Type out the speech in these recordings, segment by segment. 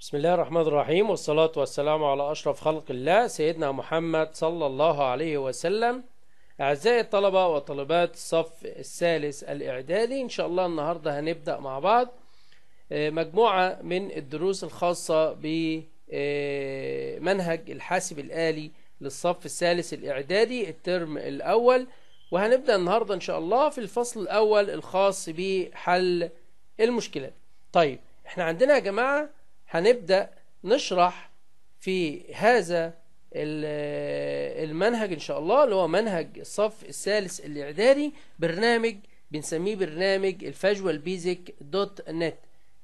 بسم الله الرحمن الرحيم والصلاة والسلام على أشرف خلق الله سيدنا محمد صلى الله عليه وسلم أعزائي الطلبة وطالبات الصف الثالث الإعدادي إن شاء الله النهاردة هنبدأ مع بعض آه، مجموعة من الدروس الخاصة بمنهج آه، الحاسب الآلي للصف الثالث الإعدادي الترم الأول وهنبدأ النهاردة إن شاء الله في الفصل الأول الخاص بحل المشكلات طيب احنا عندنا يا جماعة هنبدأ نشرح في هذا المنهج إن شاء الله اللي هو منهج الصف الثالث الإعدادي برنامج بنسميه برنامج الفاجوال بيزك دوت نت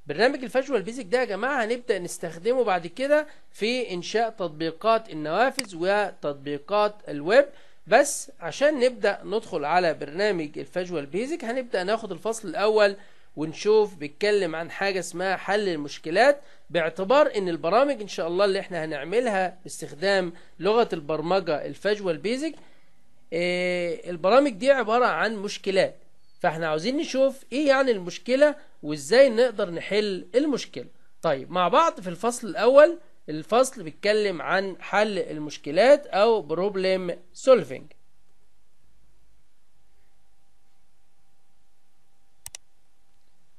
برنامج الفاجوال بيزك ده يا جماعة هنبدأ نستخدمه بعد كده في إنشاء تطبيقات النوافذ وتطبيقات الويب بس عشان نبدأ ندخل على برنامج الفاجوال بيزك هنبدأ ناخد الفصل الأول ونشوف بيتكلم عن حاجة اسمها حل المشكلات باعتبار ان البرامج ان شاء الله اللي احنا هنعملها باستخدام لغة البرمجة الفجوة البيزك إيه البرامج دي عبارة عن مشكلات فاحنا عاوزين نشوف ايه يعني المشكلة وازاي نقدر نحل المشكلة طيب مع بعض في الفصل الاول الفصل بيتكلم عن حل المشكلات او problem solving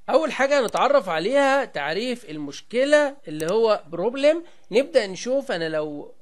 اول حاجه نتعرف عليها تعريف المشكله اللي هو بروبلم نبدا نشوف انا لو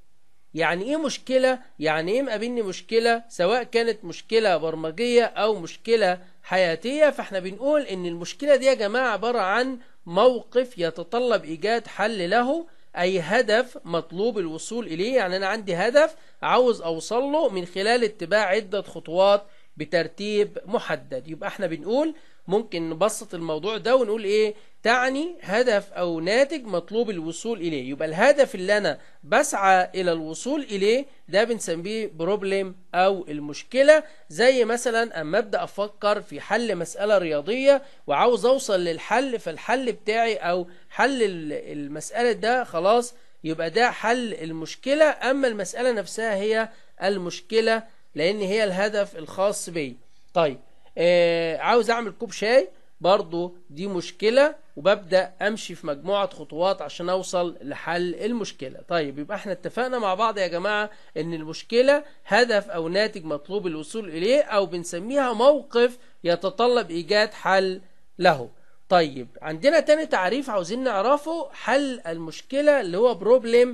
يعني ايه مشكله يعني ايه مقابلني مشكله سواء كانت مشكله برمجيه او مشكله حياتيه فاحنا بنقول ان المشكله دي يا جماعه عباره عن موقف يتطلب ايجاد حل له اي هدف مطلوب الوصول اليه يعني انا عندي هدف عاوز اوصل له من خلال اتباع عده خطوات بترتيب محدد يبقى احنا بنقول ممكن نبسط الموضوع ده ونقول ايه تعني هدف او ناتج مطلوب الوصول اليه يبقى الهدف اللي انا بسعى الى الوصول اليه ده بنسميه بروبلم او المشكلة زي مثلا اما ابدا افكر في حل مسألة رياضية وعاوز اوصل للحل فالحل بتاعي او حل المسألة ده خلاص يبقى ده حل المشكلة اما المسألة نفسها هي المشكلة لان هي الهدف الخاص بي طيب آه عاوز اعمل كوب شاي برضو دي مشكلة وببدأ امشي في مجموعة خطوات عشان اوصل لحل المشكلة طيب يبقى احنا اتفقنا مع بعض يا جماعة ان المشكلة هدف او ناتج مطلوب الوصول اليه او بنسميها موقف يتطلب ايجاد حل له طيب عندنا تاني تعريف عاوزين نعرفه حل المشكلة اللي هو problem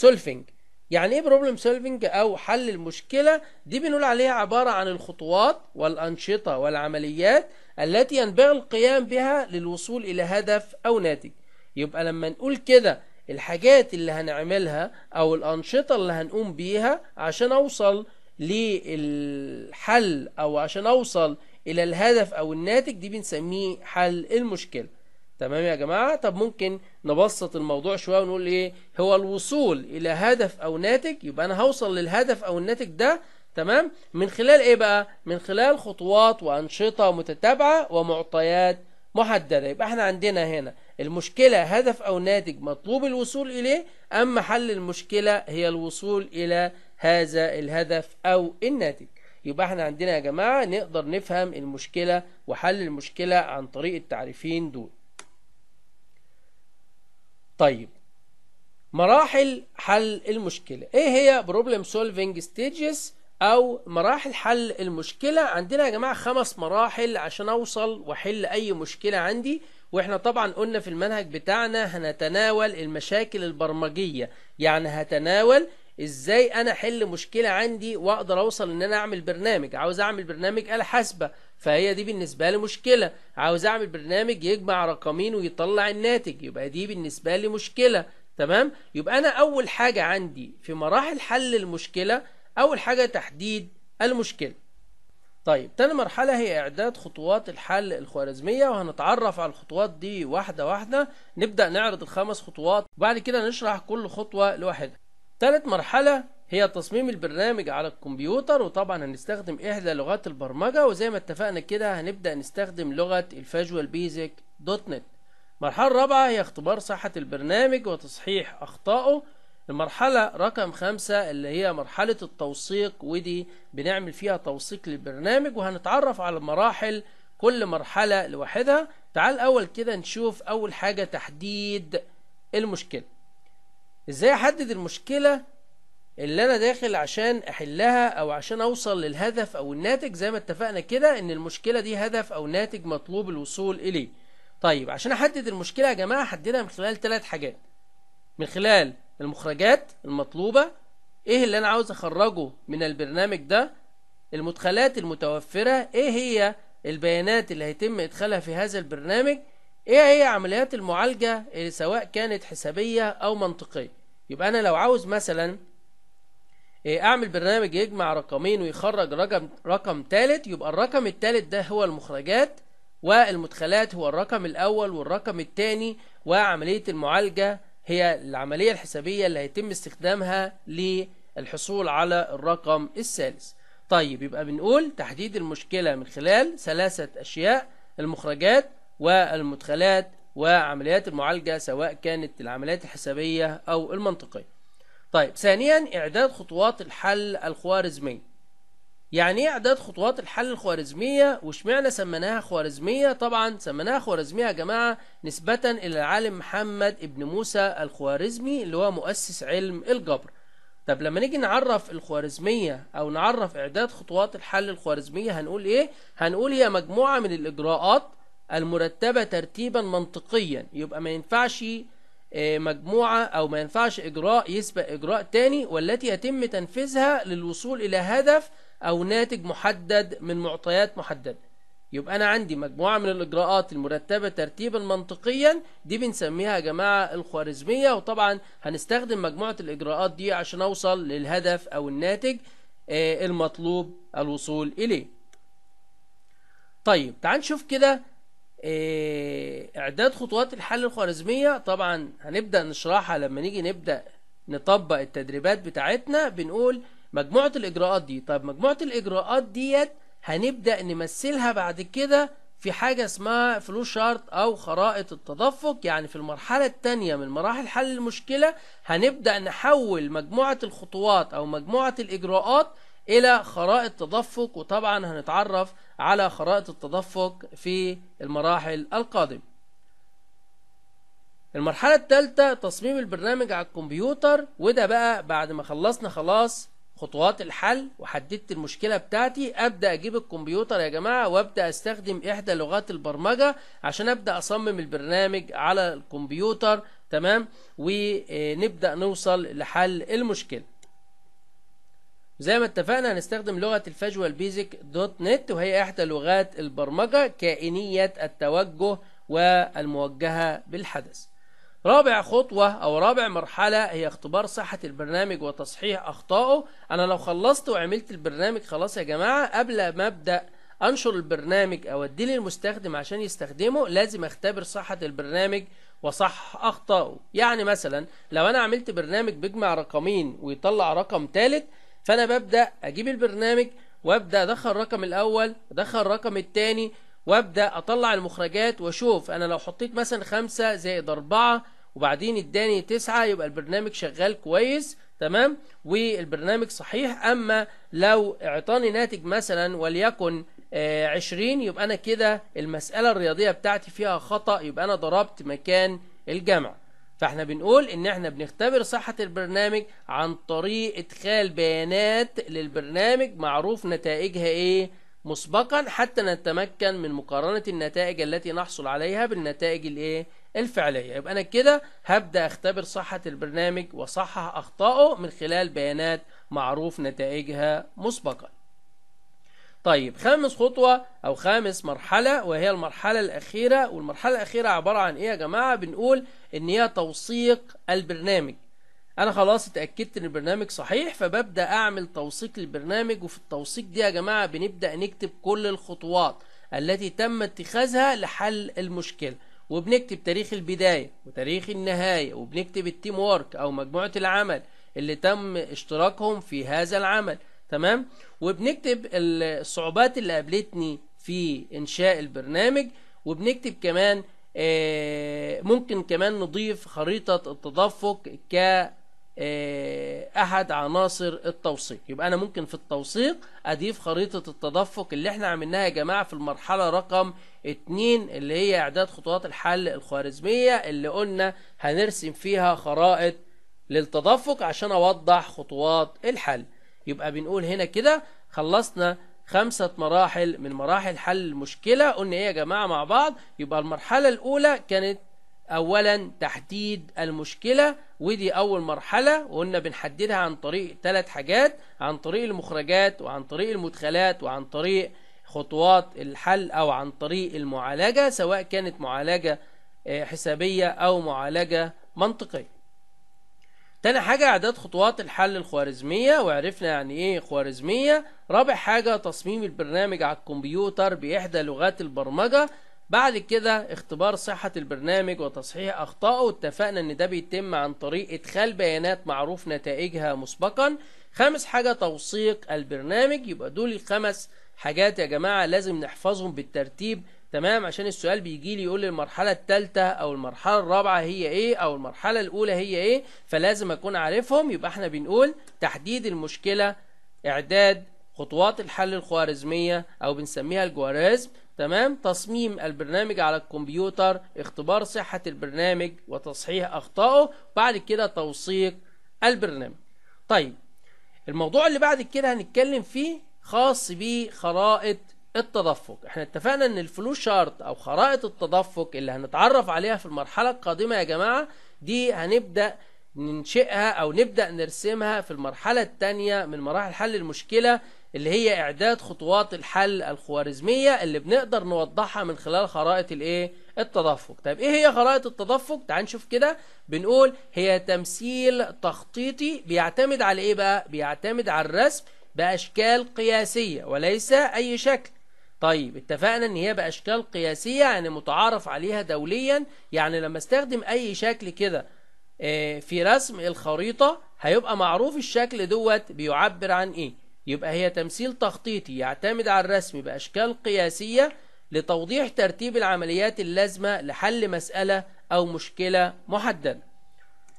solving يعني ايه بروبلم سولفنج او حل المشكله دي بنقول عليها عباره عن الخطوات والانشطه والعمليات التي ينبغي القيام بها للوصول الى هدف او ناتج يبقى لما نقول كده الحاجات اللي هنعملها او الانشطه اللي هنقوم بيها عشان اوصل للحل او عشان اوصل الى الهدف او الناتج دي بنسميه حل المشكله تمام يا جماعة طب ممكن نبسط الموضوع شوية ونقول ايه هو الوصول الى هدف او ناتج يبقى انا هوصل للهدف او الناتج ده تمام من خلال ايه بقى من خلال خطوات وانشطة متتابعة ومعطيات محددة يبقى احنا عندنا هنا المشكلة هدف او ناتج مطلوب الوصول اليه اما حل المشكلة هي الوصول الى هذا الهدف او الناتج يبقى احنا عندنا يا جماعة نقدر نفهم المشكلة وحل المشكلة عن طريق التعريفين دول طيب مراحل حل المشكلة ايه هي problem solving stages او مراحل حل المشكلة عندنا يا جماعة خمس مراحل عشان اوصل واحل اي مشكلة عندي واحنا طبعا قلنا في المنهج بتاعنا هنتناول المشاكل البرمجية يعني هتناول ازاي انا احل مشكله عندي واقدر اوصل ان انا اعمل برنامج عاوز اعمل برنامج اله حاسبه فهي دي بالنسبه لي مشكله عاوز اعمل برنامج يجمع رقمين ويطلع الناتج يبقى دي بالنسبه لي مشكله تمام يبقى انا اول حاجه عندي في مراحل حل المشكله اول حاجه تحديد المشكله طيب تاني مرحلة هي إعداد خطوات الحل الخوارزمية وهنتعرف على الخطوات دي واحدة واحدة نبدأ نعرض الخمس خطوات وبعد كده نشرح كل خطوة لوحدها ثالث مرحلة هي تصميم البرنامج على الكمبيوتر وطبعا هنستخدم احدى لغات البرمجة وزي ما اتفقنا كده هنبدأ نستخدم لغة الفاجوال بيزك دوت نت المرحلة الرابعة هي اختبار صحة البرنامج وتصحيح اخطائه المرحلة رقم خمسة اللي هي مرحلة التوثيق ودي بنعمل فيها توثيق للبرنامج وهنتعرف على مراحل كل مرحلة لوحدها تعال اول كده نشوف اول حاجة تحديد المشكلة ازاي احدد المشكلة اللي انا داخل عشان احلها او عشان اوصل للهدف او الناتج زي ما اتفقنا كده ان المشكلة دي هدف او ناتج مطلوب الوصول اليه طيب عشان احدد المشكلة يا جماعة احددها من خلال ثلاث حاجات من خلال المخرجات المطلوبة ايه اللي انا عاوز اخرجه من البرنامج ده المدخلات المتوفرة ايه هي البيانات اللي هيتم ادخالها في هذا البرنامج ايه هي عمليات المعالجة سواء كانت حسابية او منطقية يبقى انا لو عاوز مثلا إيه، اعمل برنامج يجمع رقمين ويخرج رقم رقم ثالث يبقى الرقم الثالث ده هو المخرجات والمدخلات هو الرقم الاول والرقم الثاني وعمليه المعالجه هي العمليه الحسابيه اللي هيتم استخدامها للحصول على الرقم الثالث طيب يبقى بنقول تحديد المشكله من خلال ثلاثه اشياء المخرجات والمدخلات وعمليات المعالجة سواء كانت العمليات الحسابية أو المنطقية طيب ثانيا إعداد خطوات الحل الخوارزمية يعني ايه إعداد خطوات الحل الخوارزمية واشمعنى سميناها خوارزمية طبعا سميناها خوارزمية يا جماعة نسبة إلى العالم محمد ابن موسى الخوارزمي اللي هو مؤسس علم الجبر طب لما نيجي نعرف الخوارزمية أو نعرف إعداد خطوات الحل الخوارزمية هنقول إيه؟ هنقول هي مجموعة من الإجراءات المرتبة ترتيبا منطقيا يبقى ما ينفعش آه، مجموعة أو ما ينفعش إجراء يسبق إجراء تاني والتي يتم تنفيذها للوصول إلى هدف أو ناتج محدد من معطيات محددة يبقى أنا عندي مجموعة من الإجراءات المرتبة ترتيبا منطقيا دي بنسميها يا جماعة الخوارزمية وطبعا هنستخدم مجموعة الإجراءات دي عشان أوصل للهدف أو الناتج آه، المطلوب الوصول إليه طيب تعال نشوف كده آه، اعداد خطوات الحل الخوارزمية طبعا هنبدأ نشرحها لما نيجي نبدأ نطبق التدريبات بتاعتنا بنقول مجموعة الاجراءات دي طب مجموعة الاجراءات ديت هنبدأ نمثلها بعد كده في حاجة اسمها فلو شارت او خرائط التدفق يعني في المرحلة التانية من مراحل حل المشكلة هنبدأ نحول مجموعة الخطوات او مجموعة الاجراءات الى خرائط تدفق وطبعا هنتعرف على خرائط التدفق في المراحل القادمة المرحلة الثالثة تصميم البرنامج على الكمبيوتر وده بقى بعد ما خلصنا خلاص خطوات الحل وحددت المشكلة بتاعتي أبدأ أجيب الكمبيوتر يا جماعة وأبدأ أستخدم إحدى لغات البرمجة عشان أبدأ أصمم البرنامج على الكمبيوتر تمام ونبدأ نوصل لحل المشكلة زي ما اتفقنا هنستخدم لغة الفاجوال بيزك دوت نت وهي إحدى لغات البرمجة كائنية التوجه والموجهة بالحدث رابع خطوة أو رابع مرحلة هي اختبار صحة البرنامج وتصحيح أخطائه أنا لو خلصت وعملت البرنامج خلاص يا جماعة قبل ما أبدأ أنشر البرنامج أو أديه للمستخدم عشان يستخدمه لازم أختبر صحة البرنامج وصح أخطائه يعني مثلا لو أنا عملت برنامج بيجمع رقمين ويطلع رقم ثالث فانا ببدا اجيب البرنامج وابدا ادخل الرقم الاول ادخل الرقم الثاني وابدا اطلع المخرجات واشوف انا لو حطيت مثلا 5 زائد 4 وبعدين اداني 9 يبقى البرنامج شغال كويس تمام والبرنامج صحيح اما لو اعطاني ناتج مثلا وليكن 20 آه، يبقى انا كده المساله الرياضيه بتاعتي فيها خطا يبقى انا ضربت مكان الجمع فاحنا بنقول ان احنا بنختبر صحة البرنامج عن طريق ادخال بيانات للبرنامج معروف نتائجها ايه مسبقا حتى نتمكن من مقارنة النتائج التي نحصل عليها بالنتائج الايه الفعلية يبقى انا كده هبدأ اختبر صحة البرنامج وصحح اخطائه من خلال بيانات معروف نتائجها مسبقا طيب خامس خطوة أو خامس مرحلة وهي المرحلة الأخيرة والمرحلة الأخيرة عبارة عن إيه يا جماعة بنقول إن هي توثيق البرنامج أنا خلاص اتأكدت إن البرنامج صحيح فببدأ أعمل توثيق للبرنامج وفي التوثيق دي يا جماعة بنبدأ نكتب كل الخطوات التي تم اتخاذها لحل المشكلة وبنكتب تاريخ البداية وتاريخ النهاية وبنكتب التيم وورك أو مجموعة العمل اللي تم اشتراكهم في هذا العمل تمام وبنكتب الصعوبات اللي قابلتني في انشاء البرنامج وبنكتب كمان آه، ممكن كمان نضيف خريطة التدفق ك آه، احد عناصر التوثيق يبقى انا ممكن في التوثيق اضيف خريطة التدفق اللي احنا عملناها يا جماعة في المرحلة رقم اتنين اللي هي اعداد خطوات الحل الخوارزمية اللي قلنا هنرسم فيها خرائط للتدفق عشان اوضح خطوات الحل يبقى بنقول هنا كده خلصنا خمسة مراحل من مراحل حل المشكلة قلنا ايه يا جماعة مع بعض يبقى المرحلة الأولى كانت أولا تحديد المشكلة ودي أول مرحلة وقلنا بنحددها عن طريق ثلاث حاجات عن طريق المخرجات وعن طريق المدخلات وعن طريق خطوات الحل أو عن طريق المعالجة سواء كانت معالجة آه، حسابية أو معالجة منطقية تاني حاجة اعداد خطوات الحل الخوارزمية وعرفنا يعني ايه خوارزمية رابع حاجة تصميم البرنامج على الكمبيوتر باحدى لغات البرمجة بعد كده اختبار صحة البرنامج وتصحيح اخطائه واتفقنا ان ده بيتم عن طريق ادخال بيانات معروف نتائجها مسبقا خامس حاجة توثيق البرنامج يبقى دول الخمس حاجات يا جماعة لازم نحفظهم بالترتيب تمام عشان السؤال بيجي لي يقول لي المرحله الثالثه او المرحله الرابعه هي ايه او المرحله الاولى هي ايه فلازم اكون عارفهم يبقى احنا بنقول تحديد المشكله اعداد خطوات الحل الخوارزميه او بنسميها الجوارزم تمام تصميم البرنامج على الكمبيوتر اختبار صحه البرنامج وتصحيح اخطائه بعد كده توثيق البرنامج طيب الموضوع اللي بعد كده هنتكلم فيه خاص بخرائط التدفق احنا اتفقنا ان الفلو شارت او خرائط التدفق اللي هنتعرف عليها في المرحلة القادمة يا جماعة دي هنبدأ ننشئها او نبدأ نرسمها في المرحلة التانية من مراحل حل المشكلة اللي هي اعداد خطوات الحل الخوارزمية اللي بنقدر نوضحها من خلال خرائط الايه التدفق طيب ايه هي خرائط التدفق تعال نشوف كده بنقول هي تمثيل تخطيطي بيعتمد على ايه بقى بيعتمد على الرسم بأشكال قياسية وليس أي شكل طيب اتفقنا ان هي باشكال قياسيه يعني متعارف عليها دوليا يعني لما استخدم اي شكل كده آه، في رسم الخريطه هيبقى معروف الشكل دوت بيعبر عن ايه يبقى هي تمثيل تخطيطي يعتمد على الرسم باشكال قياسيه لتوضيح ترتيب العمليات اللازمه لحل مساله او مشكله محدده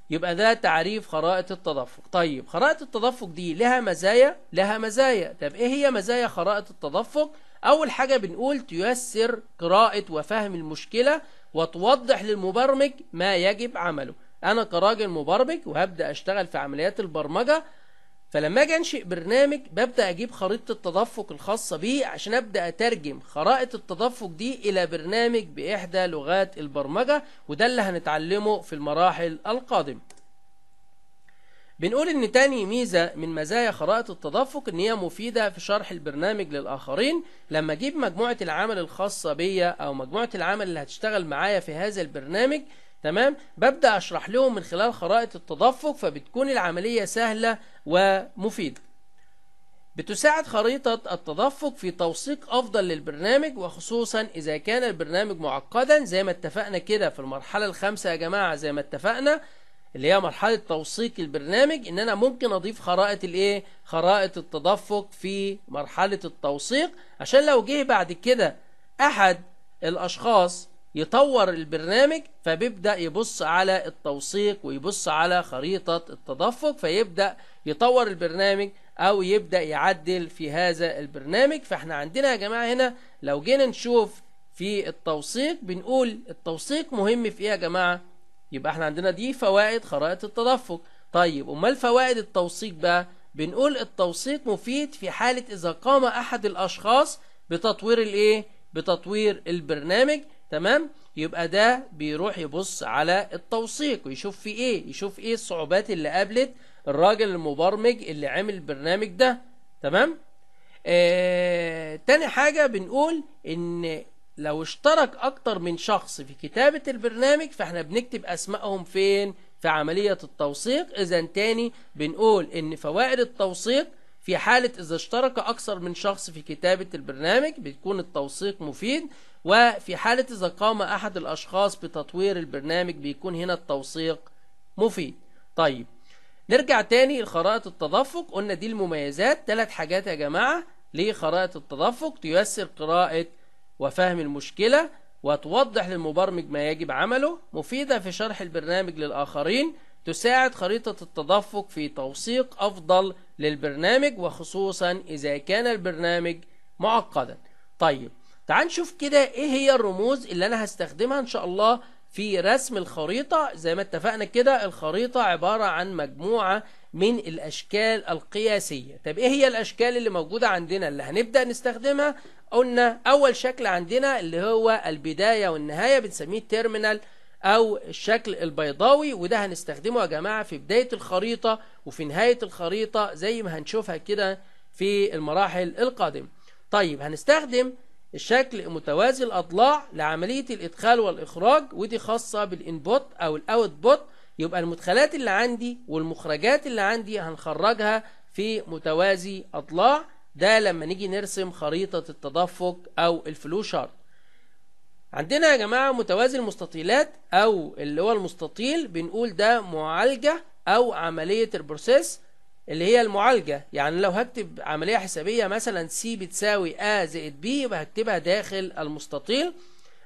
يبقى ده تعريف خرائط التدفق طيب خرائط التدفق دي لها مزايا لها مزايا طب ايه هي مزايا خرائط التدفق أول حاجة بنقول تيسر قراءة وفهم المشكلة وتوضح للمبرمج ما يجب عمله أنا كراجل مبرمج وهبدأ أشتغل في عمليات البرمجة فلما أجي أنشئ برنامج ببدأ أجيب خريطة التدفق الخاصة بيه عشان أبدأ أترجم خرائط التدفق دي إلى برنامج بإحدى لغات البرمجة وده اللي هنتعلمه في المراحل القادمة بنقول ان تاني ميزة من مزايا خرائط التدفق ان هي مفيدة في شرح البرنامج للآخرين لما اجيب مجموعة العمل الخاصة بيا او مجموعة العمل اللي هتشتغل معايا في هذا البرنامج تمام ببدأ اشرح لهم من خلال خرائط التدفق فبتكون العملية سهلة ومفيدة بتساعد خريطة التدفق في توثيق أفضل للبرنامج وخصوصا إذا كان البرنامج معقدا زي ما اتفقنا كده في المرحلة الخامسة يا جماعة زي ما اتفقنا اللي هي مرحلة توثيق البرنامج ان انا ممكن اضيف خرائط الايه خرائط التدفق في مرحلة التوثيق عشان لو جه بعد كده احد الاشخاص يطور البرنامج فبيبدأ يبص على التوثيق ويبص على خريطة التدفق فيبدأ يطور البرنامج او يبدأ يعدل في هذا البرنامج فاحنا عندنا يا جماعة هنا لو جينا نشوف في التوثيق بنقول التوثيق مهم في ايه يا جماعة يبقى احنا عندنا دي فوائد خرائط التدفق طيب امال فوائد التوثيق بقى بنقول التوثيق مفيد في حالة اذا قام احد الاشخاص بتطوير الايه بتطوير البرنامج تمام يبقى ده بيروح يبص على التوثيق ويشوف في ايه يشوف ايه الصعوبات اللي قابلت الراجل المبرمج اللي عمل البرنامج ده تمام آه تاني حاجة بنقول ان لو اشترك اكتر من شخص في كتابة البرنامج فاحنا بنكتب اسمائهم فين في عملية التوثيق اذا تاني بنقول ان فوائد التوثيق في حالة إذا اشترك أكثر من شخص في كتابة البرنامج بيكون التوثيق مفيد وفي حالة إذا قام أحد الأشخاص بتطوير البرنامج بيكون هنا التوثيق مفيد طيب نرجع تاني لخرائط التدفق قلنا دي المميزات ثلاث حاجات يا جماعة لخرائط التدفق تيسر قراءة وفهم المشكلة وتوضح للمبرمج ما يجب عمله مفيدة في شرح البرنامج للآخرين تساعد خريطة التدفق في توثيق أفضل للبرنامج وخصوصا إذا كان البرنامج معقدا طيب تعال نشوف كده إيه هي الرموز اللي أنا هستخدمها إن شاء الله في رسم الخريطة زي ما اتفقنا كده الخريطة عبارة عن مجموعة من الأشكال القياسية طب إيه هي الأشكال اللي موجودة عندنا اللي هنبدأ نستخدمها قلنا أول شكل عندنا اللي هو البداية والنهاية بنسميه تيرمينال أو الشكل البيضاوي وده هنستخدمه يا جماعة في بداية الخريطة وفي نهاية الخريطة زي ما هنشوفها كده في المراحل القادمة طيب هنستخدم الشكل متوازي الأضلاع لعملية الإدخال والإخراج ودي خاصة بالإنبوت أو الأوتبوت يبقى المدخلات اللي عندي والمخرجات اللي عندي هنخرجها في متوازي أضلاع ده لما نيجي نرسم خريطة التدفق أو الفلو شارت عندنا يا جماعة متوازي المستطيلات أو اللي هو المستطيل بنقول ده معالجة أو عملية البروسيس اللي هي المعالجة يعني لو هكتب عملية حسابية مثلا سي بتساوي ا زائد بي يبقى هكتبها داخل المستطيل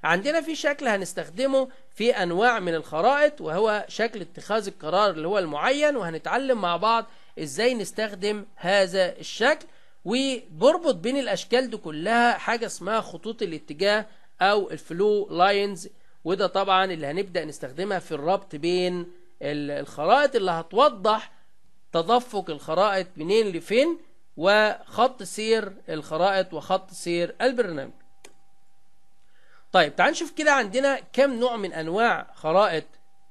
عندنا في شكل هنستخدمه في أنواع من الخرائط وهو شكل اتخاذ القرار اللي هو المعين وهنتعلم مع بعض إزاي نستخدم هذا الشكل وبربط بين الأشكال دي كلها حاجة اسمها خطوط الاتجاه أو الفلو لاينز وده طبعا اللي هنبدأ نستخدمها في الربط بين الخرائط اللي هتوضح تدفق الخرائط منين لفين وخط سير الخرائط وخط سير البرنامج طيب تعال نشوف كده عندنا كم نوع من انواع خرائط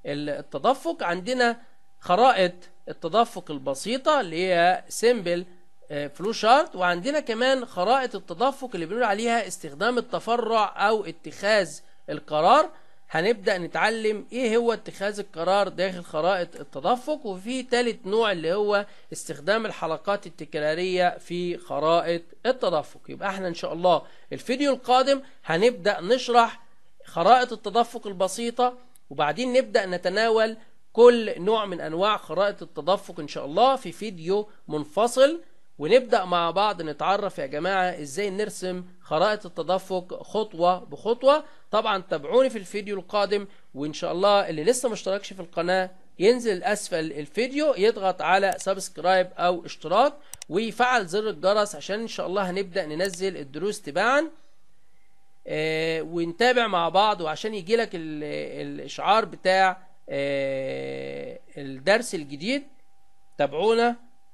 التدفق عندنا خرائط التدفق البسيطة اللي هي سيمبل فلو شارت وعندنا كمان خرائط التدفق اللي بنقول عليها استخدام التفرع او اتخاذ القرار هنبدأ نتعلم ايه هو اتخاذ القرار داخل خرائط التدفق وفي ثالث نوع اللي هو استخدام الحلقات التكرارية في خرائط التدفق يبقى احنا ان شاء الله الفيديو القادم هنبدأ نشرح خرائط التدفق البسيطة وبعدين نبدأ نتناول كل نوع من أنواع خرائط التدفق إن شاء الله في فيديو منفصل ونبدأ مع بعض نتعرف يا جماعة ازاي نرسم خرائط التدفق خطوة بخطوة طبعا تابعوني في الفيديو القادم وان شاء الله اللي لسه مشتركش في القناة ينزل اسفل الفيديو يضغط على سبسكرايب او اشتراك ويفعل زر الجرس عشان ان شاء الله هنبدأ ننزل الدروس تباعا آه ونتابع مع بعض وعشان يجي لك الاشعار بتاع آه الدرس الجديد تابعونا